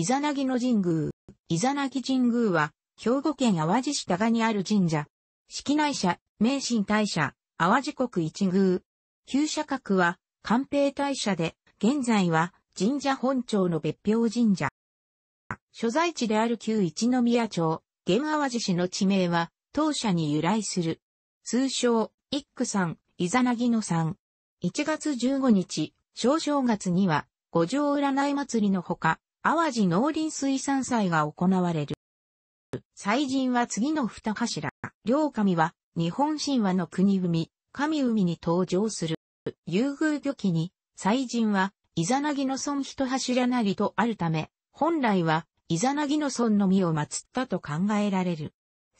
イザナギの神宮。イザナギ神宮は、兵庫県淡路市多賀にある神社。式内社、名神大社、淡路国一宮。旧社格は、官兵大社で、現在は、神社本庁の別表神社。所在地である旧一宮町、現淡路市の地名は、当社に由来する。通称、一区さん、イザナギのさん。1月15日、正正月には、五条占い祭りのほか、淡路農林水産祭が行われる。祭神は次の二柱。両神は日本神話の国海、神海に登場する。優遇魚期に、祭神はイザナギの孫一柱なりとあるため、本来はイザナギの孫の実を祀ったと考えられる。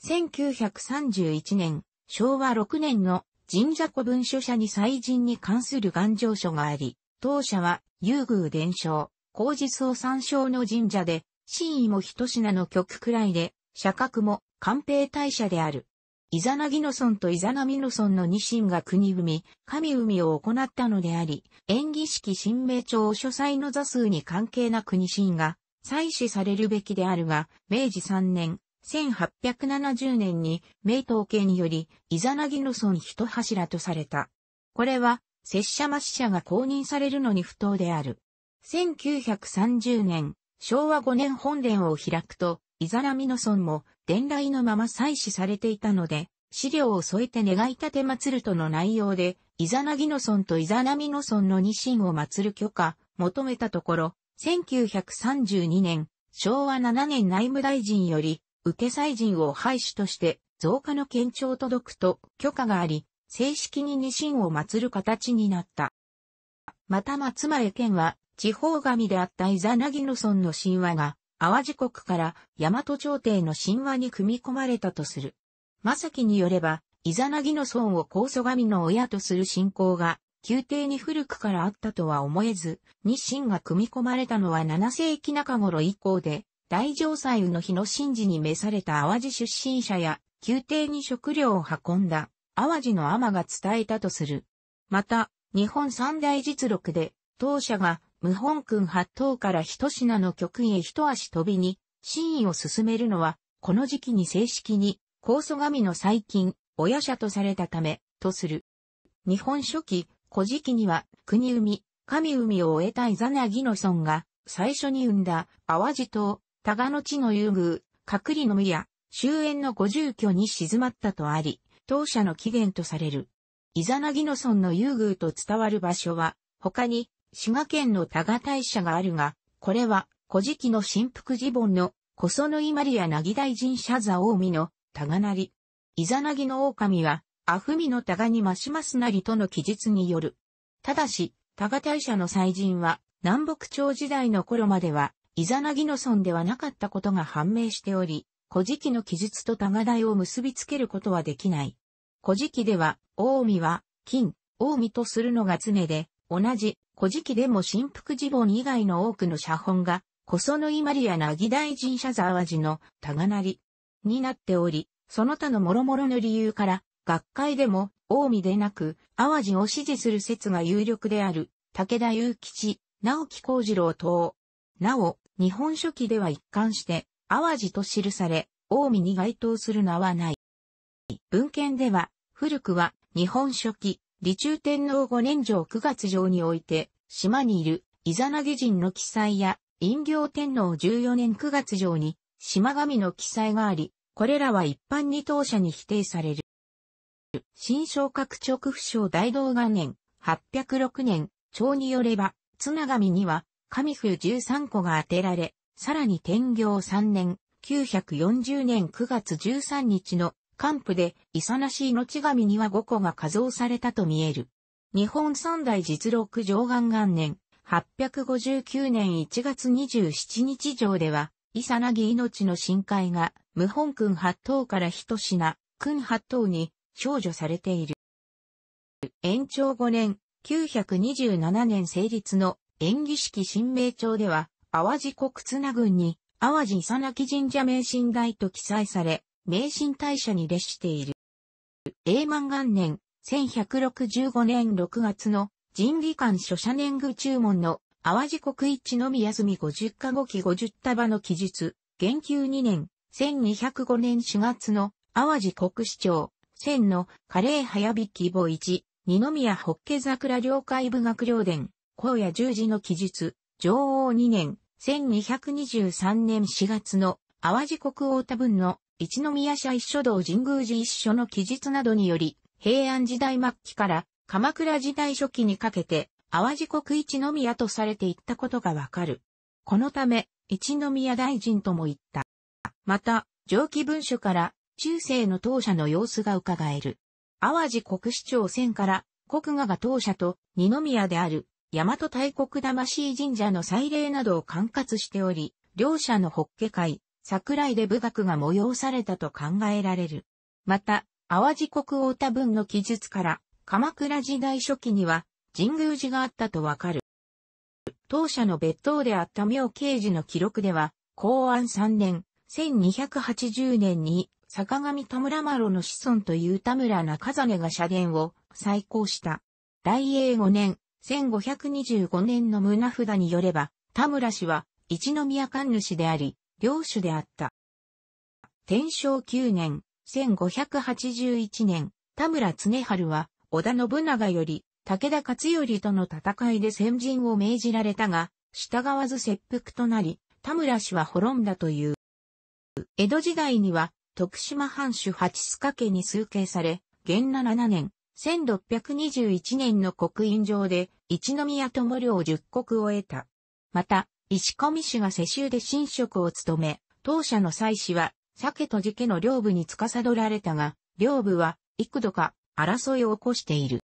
1931年、昭和6年の神社古文書社に祭神に関する願上書があり、当社は優遇伝承、口実を参照の神社で、真意も一品の曲くらいで、社格も官兵大社である。イザナギノソンとイザナミノソンの二神が国海、神海を行ったのであり、演技式神明朝書斎の座数に関係なく二神が、採取されるべきであるが、明治3年、1870年に、明統計により、イザナギノソン一柱とされた。これは、拙者末者が公認されるのに不当である。1930年、昭和5年本殿を開くと、イザナミの村も伝来のまま祭祀されていたので、資料を添えて願い立て祭るとの内容で、イザナギの村とイザナミの村の二神を祀る許可、求めたところ、1932年、昭和7年内務大臣より、受け祭人を廃止として、増加の県庁届くと許可があり、正式に二神を祀る形になった。また松前県は地方神であったイザナギノソンの神話が、淡路国から大和朝廷の神話に組み込まれたとする。正樹によれば、イザナギノ村を高祖神の親とする信仰が、宮廷に古くからあったとは思えず、日清が組み込まれたのは7世紀中頃以降で、大城祭の日の神事に召された淡路出身者や、宮廷に食料を運んだ、淡路の天が伝えたとする。また、日本三大実録で、当社が無本君八頭から一品の曲へ一足飛びに、真意を進めるのは、この時期に正式に、高祖神の最近、親者とされたため、とする。日本初期、古事記には、国海、神海を終えたイザナギのンが、最初に生んだ、淡路島、タガの地の優遇、隔離の宮、や、終焉の五住居に静まったとあり、当社の起源とされる。イザナギの村の優遇と伝わる場所は、他に、滋賀県の多賀大社があるが、これは、古事記の神福寺本の、小園井マリアなぎ大臣社座大海の、多賀なり。イザナギの狼は、アフミの多賀に増しますなりとの記述による。ただし、多賀大社の祭神は、南北朝時代の頃までは、イザナギの村ではなかったことが判明しており、古事記の記述と多賀大を結びつけることはできない。古事記では、大海は、金、大海とするのが常で、同じ、古事記でも新福寺本以外の多くの写本が、細野伊マ里やなぎ大神社沢寺のたがなりになっており、その他の諸々の理由から、学会でも、近江でなく、淡路を支持する説が有力である、武田雄吉、直木幸次郎等。なお、日本書紀では一貫して、淡路と記され、近江に該当する名はない。文献では、古くは、日本書紀、李中天皇五年上九月上において、島にいる、イザナギ人の記載や、陰行天皇十四年九月上に、島神の記載があり、これらは一般に当社に否定される。新昇格直不省大道元年、806年、朝によれば、綱神には、神風十三個が当てられ、さらに天行三年、940年9月13日の還付で、さなし命神には5個が加増されたと見える。日本三大実録上岸元年、859年1月27日上では、さなぎ命の深海が、無本君八頭から一品、君八頭に、少女されている。延長5年、927年成立の演技式新名帳では、淡路国綱軍郡に、淡路いさなき神社名神代と記載され、名神大社に列している。永満元年、1165年6月の神技館諸社年具注文の淡路国一のみ休み五十か5期五十束の記述、元久二年、1205年4月の淡路国市長、千のカレー早引き母一、二宮ホッケ桜領海部学領伝、荒野十字の記述、上王二年、1223年4月の淡路国大田分の一宮社一所道神宮寺一所の記述などにより、平安時代末期から鎌倉時代初期にかけて、淡路国一宮とされていったことがわかる。このため、一宮大臣とも言った。また、上記文書から中世の当社の様子が伺える。淡路国市長選から国画が当社と二宮である大和大国魂神社の祭礼などを管轄しており、両社の法華会、桜井で部学が催されたと考えられる。また、淡路国王田文の記述から、鎌倉時代初期には神宮寺があったとわかる。当社の別当であった妙慶寺の記録では、公安3年、1280年に坂上田村麻呂の子孫という田村中根が社殿を再興した。大英5年、1525年の胸札によれば、田村氏は一宮官主であり、領主であった。天正9年、1581年、田村常春は、織田信長より、武田勝頼との戦いで先陣を命じられたが、従わず切腹となり、田村氏は滅んだという。江戸時代には、徳島藩主八須賀家に崇敬され、元7年、1621年の刻印上で、一宮友領十国を得た。また、石込氏が世襲で神職を務め、当社の祭祀は、鮭と寺家の領部に司られたが、領部は、幾度か争いを起こしている。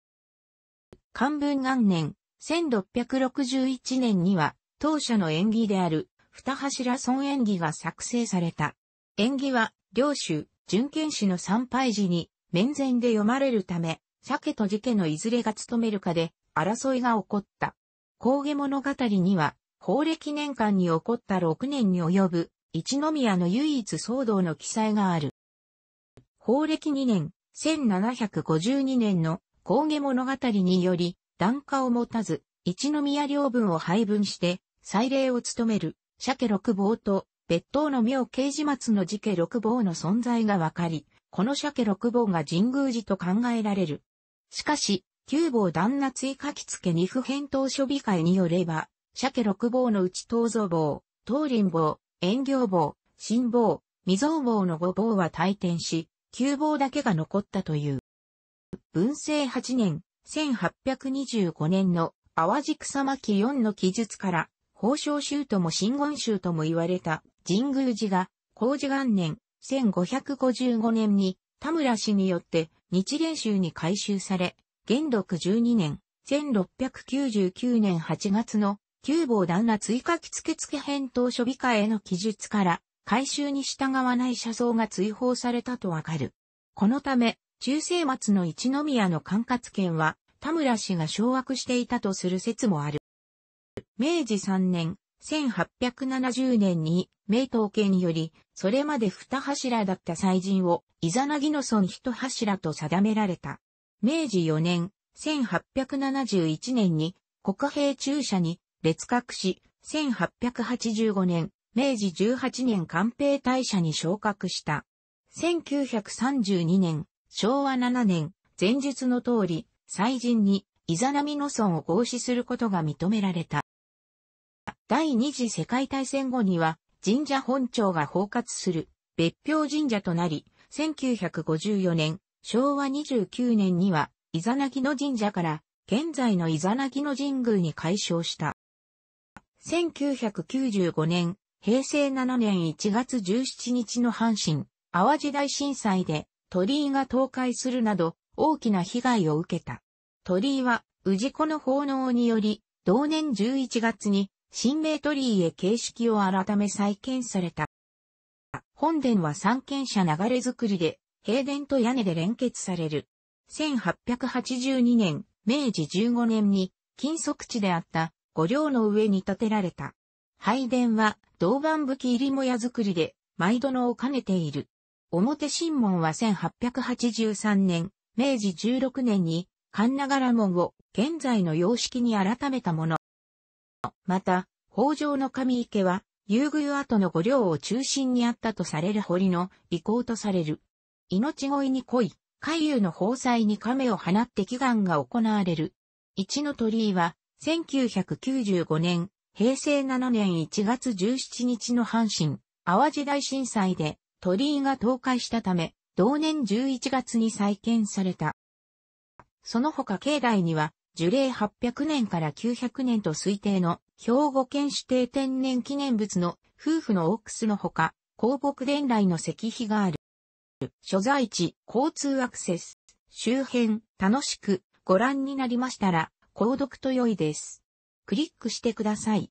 漢文元年、1661年には、当社の縁起である、二柱尊縁起が作成された。縁起は、領主、準剣氏の参拝時に、面前で読まれるため、鮭と寺家のいずれが務めるかで、争いが起こった。高物語には、法暦年間に起こった6年に及ぶ、一宮の唯一騒動の記載がある。法暦2年、1752年の高下物語により、段下を持たず、一宮領分を配分して、祭礼を務める、鮭六坊と、別当の妙刑事末の事家六坊の存在が分かり、この鮭六坊が神宮寺と考えられる。しかし、九坊旦那追加着付二不返答処備会によれば、鮭六棒のうち東蔵棒、東林棒、遠行棒、新棒、未蔵棒の五棒は退転し、九棒だけが残ったという。文政八年、1825年の淡路草巻四の記述から、宝生宗とも真言宗とも言われた神宮寺が、工事元年、1555年に田村氏によって日蓮宗に改修され、元禄12年、1699年8月の旧防弾ら追加着付付返答処理化への記述から、回収に従わない車窓が追放されたとわかる。このため、中世末の一宮の管轄権は、田村氏が掌握していたとする説もある。明治3年、1870年に、明統計により、それまで二柱だった祭神を、イザナギの村一柱と定められた。明治4年、1871年に、国兵中社に、列閣し、1885年、明治18年官兵大社に昇格した。1932年、昭和7年、前述の通り、祭神に、イザナミノ村を合祀することが認められた。第二次世界大戦後には、神社本庁が包括する、別表神社となり、1954年、昭和29年には、イザナギの神社から、現在のイザナギの神宮に改称した。1995年、平成7年1月17日の阪神、淡路大震災で鳥居が倒壊するなど大きな被害を受けた。鳥居は宇治子の奉納により、同年11月に新名鳥居へ形式を改め再建された。本殿は三軒舎流れ作りで、平殿と屋根で連結される。1882年、明治15年に、金属地であった五両の上に建てられた。拝殿は銅板武器入りもや作りで、毎度のを兼ねている。表神門は1883年、明治16年に、神長良門を現在の様式に改めたもの。また、北条の神池は、遊宮跡の五稜を中心にあったとされる堀の遺構とされる。命乞いに恋、海遊の宝祭に亀を放って祈願が行われる。一の鳥居は、1995年、平成7年1月17日の阪神、淡路大震災で鳥居が倒壊したため、同年11月に再建された。その他境内には、樹齢800年から900年と推定の兵庫県指定天然記念物の夫婦のオックスのほか、広木伝来の石碑がある。所在地、交通アクセス、周辺、楽しくご覧になりましたら、購読と良いです。クリックしてください。